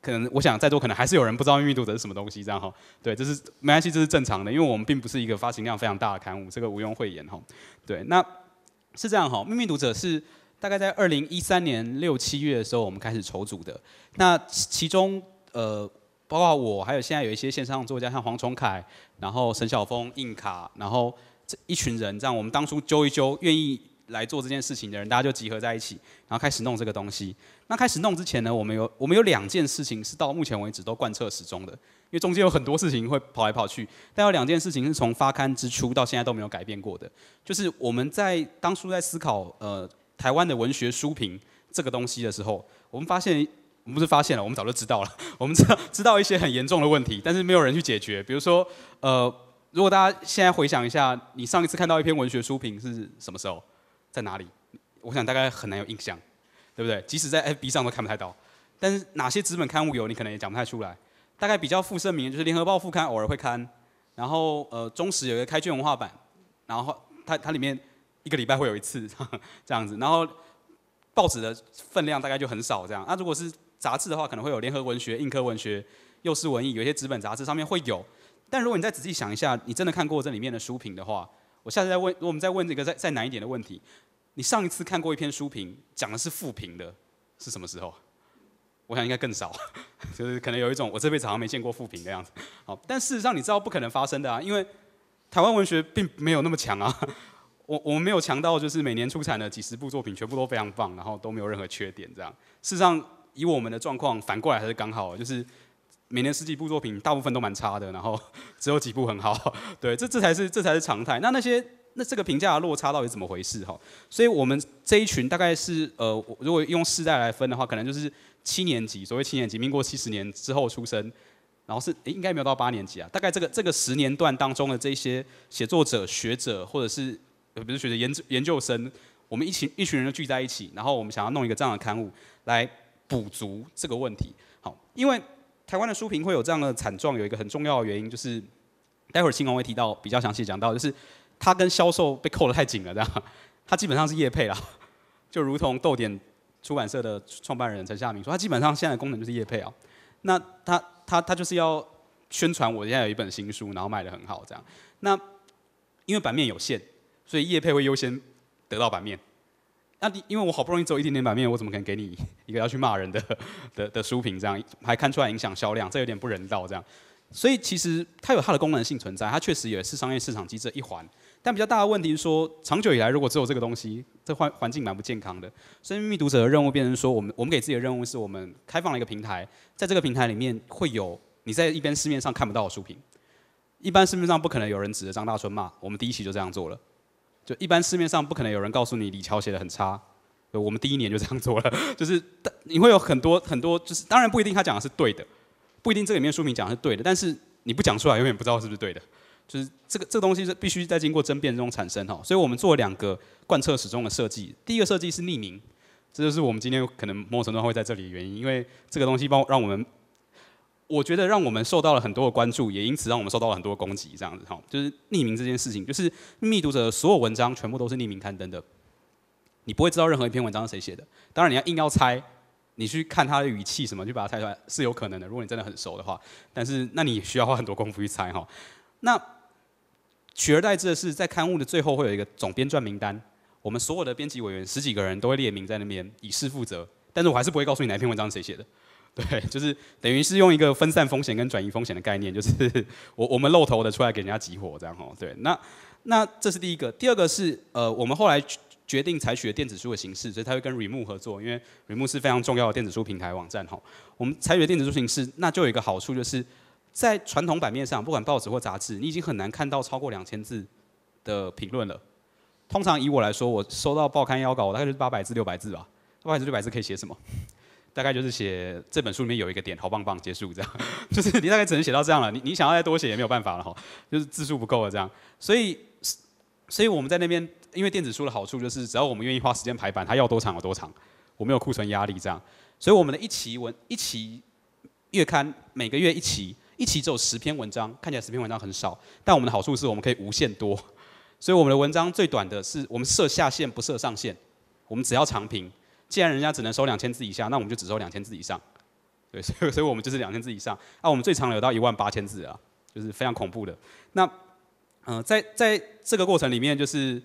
可能我想在座可能还是有人不知道《秘密读者》是什么东西，这样哈。对，这是没关系，这是正常的，因为我们并不是一个发行量非常大的刊物，这个毋庸讳言哈。对，那是这样哈，《秘密读者》是大概在二零一三年六七月的时候，我们开始筹组的，那其中。呃，包括我，还有现在有一些线上作家，像黄崇凯，然后沈晓峰、印卡，然后这一群人，这样我们当初揪一揪愿意来做这件事情的人，大家就集合在一起，然后开始弄这个东西。那开始弄之前呢，我们有我们有两件事情是到目前为止都贯彻始终的，因为中间有很多事情会跑来跑去，但有两件事情是从发刊之初到现在都没有改变过的，就是我们在当初在思考呃台湾的文学书评这个东西的时候，我们发现。我们不是发现了，我们早就知道了。我们知道知道一些很严重的问题，但是没有人去解决。比如说，呃，如果大家现在回想一下，你上一次看到一篇文学书评是什么时候，在哪里？我想大概很难有印象，对不对？即使在 FB 上都看不太到。但是哪些纸本刊物有，你可能也讲不太出来。大概比较负盛名，就是《联合报》副刊偶尔会刊，然后呃，《中时》有一个《开卷文化版》，然后它它里面一个礼拜会有一次这样子。然后报纸的分量大概就很少这样。那如果是杂志的话，可能会有联合文学、硬科文学、幼师文艺，有一些纸本杂志上面会有。但如果你再仔细想一下，你真的看过这里面的书评的话，我下次再问，我们再问这个再再难一点的问题。你上一次看过一篇书评讲的是负评的，是什么时候？我想应该更少，就是可能有一种我这辈子好像没见过负评的样子。好，但事实上你知道不可能发生的啊，因为台湾文学并没有那么强啊。我我们没有强到就是每年出产的几十部作品全部都非常棒，然后都没有任何缺点这样。事实上。以我们的状况反过来还是刚好，就是每年十几部作品，大部分都蛮差的，然后 只有几部很好。对，这这才是这才是常态。那那些那这个评价落差到底怎么回事哈？所以我们这一群大概是呃，如果用世代来分的话，可能就是七年级，所谓七年级，民国七十年之后出生，然后是应该没有到八年级啊。大概这个这个十年段当中的这些写作者、学者或者是呃，不是学者研研究生，我们一群一群人聚在一起，然后我们想要弄一个这样的刊物来。补足这个问题，好，因为台湾的书评会有这样的惨状，有一个很重要的原因，就是待会儿新闻会提到，比较详细讲到，就是他跟销售被扣的太紧了，这样，他基本上是业配啦，就如同豆点出版社的创办人陈夏明说，他基本上现在功能就是业配啊，那他他他就是要宣传我现在有一本新书，然后卖的很好这样，那因为版面有限，所以业配会优先得到版面。那因为我好不容易走一点点版面，我怎么可能给你 一个要去骂人的 的的书评？这样还看出来影响销量，这有点不人道这样。所以其实它有它的功能性存在，它确实也是商业市场机制一环。但比较大的问题是说，长久以来如果只有这个东西，这环环境蛮不健康的。所以密读者的任务变成说，我们我们给自己的任务是我们开放了一个平台，在这个平台里面会有你在一边市面上看不到的书评。一般市面上不可能有人指着张大春骂，我们第一期就这样做了。就一般市面上不可能有人告诉你李桥写的很差，我们第一年就这样做了，就是你会有很多很多，就是当然不一定他讲的是对的，不一定这里面书名讲的是对的，但是你不讲出来永远不知道是不是对的，就是这个这个东西是必须在经过争辩中产生哈，所以我们做了两个贯彻始终的设计，第一个设计是匿名，这就是我们今天可能莫尘的话会在这里的原因，因为这个东西帮让我们。我觉得让我们受到了很多的关注，也因此让我们受到了很多的攻击。这样子，哈，就是匿名这件事情，就是密读者所有文章全部都是匿名刊登的，你不会知道任何一篇文章是谁写的。当然，你要硬要猜，你去看他的语气什么，就把它猜出来是有可能的。如果你真的很熟的话，但是那你需要花很多功夫去猜，哈。那取而代之的是，在刊物的最后会有一个总编撰名单，我们所有的编辑委员十几个人都会列名在那边，以事负责。但是我还是不会告诉你哪篇文章是谁写的。对，就是等于是用一个分散风险跟转移风险的概念，就是 我我们露头的出来给人家集火这样吼。对，那那这是第一个，第二个是呃我们后来决定采取电子书的形式，所以它会跟 r e m o 合作，因为 r e m o 是非常重要的电子书平台网站吼。我们采取电子书形式，那就有一个好处就是，在传统版面上，不管报纸或杂志，你已经很难看到超过两千字的评论了。通常以我来说，我收到报刊邀稿，我大概就是八百字六百字吧，八百字六百字可以写什么？大概就是写这本书里面有一个点，好棒棒，结束这样，就是你大概只能写到这样了。你你想要再多写也没有办法了哈，就是字数不够了这样。所以所以我们在那边，因为电子书的好处就是，只要我们愿意花时间排版，它要多长有多长，我没有库存压力这样。所以我们的一期文一期月刊每个月一期，一期只有十篇文章，看起来十篇文章很少，但我们的好处是我们可以无限多。所以我们的文章最短的是我们设下限不设上限，我们只要长评。既然人家只能收两千字以下，那我们就只收两千字以上，对，所以所以我们就是两千字以上。那我们最长有到一万八千字啊，就是非常恐怖的。那，嗯，在在这个过程里面，就是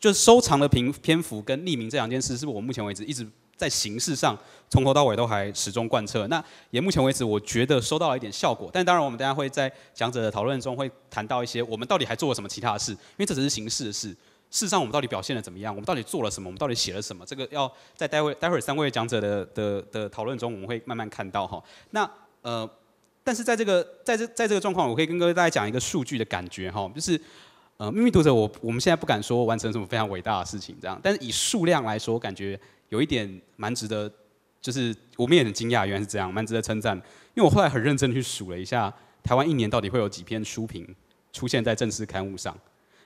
就是收藏的篇篇幅跟匿名这两件事，是我们目前为止一直在形式上从头到尾都还始终贯彻。那也目前为止，我觉得收到了一点效果。但当然，我们大家会在讲者的讨论中会谈到一些，我们到底还做了什么其他的事，因为这只是形式的事。事实上，我们到底表现的怎么样？我们到底做了什么？我们到底写了什么？这个要在待会待会三位讲者的的的讨论中，我们会慢慢看到哈。那呃，但是在这个在这在这个状况，我可以跟各位大家讲一个数据的感觉哈，就是呃，秘密读者，我我们现在不敢说完成什么非常伟大的事情这样，但是以数量来说，感觉有一点蛮值得，就是我们也很惊讶，原来是这样，蛮值得称赞。因为我后来很认真去数了一下，台湾一年到底会有几篇书评出现在正式刊物上，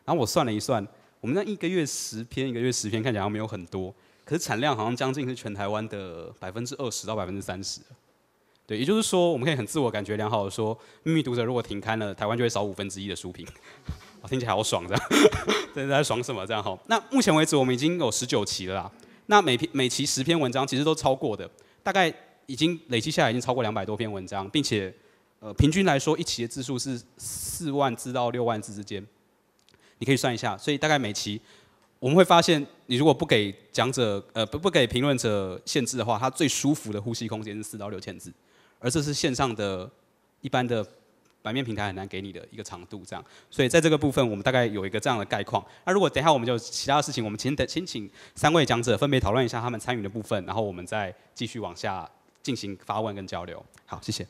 然后我算了一算。我们那一个月十篇，一个月十篇，看起来好像没有很多，可是产量好像将近是全台湾的百分之二十到百分之三十。对，也就是说，我们可以很自我感觉良好的说，秘密读者如果停刊了，台湾就会少五分之一的书评。听起来好爽的，真 的爽什么这样哈？那目前为止，我们已经有十九期了，啦。那每篇每期十篇文章，其实都超过的，大概已经累积下来已经超过两百多篇文章，并且呃，平均来说，一期的字数是四万字到六万字之间。你可以算一下，所以大概每期我们会发现，你如果不给讲者呃不不给评论者限制的话，他最舒服的呼吸空间是四到六千字，而这是线上的一般的版面平台很难给你的一个长度。这样，所以在这个部分，我们大概有一个这样的概况。那如果等一下我们就其他的事情，我们请等先请三位讲者分别讨论一下他们参与的部分，然后我们再继续往下进行发问跟交流。好，谢谢。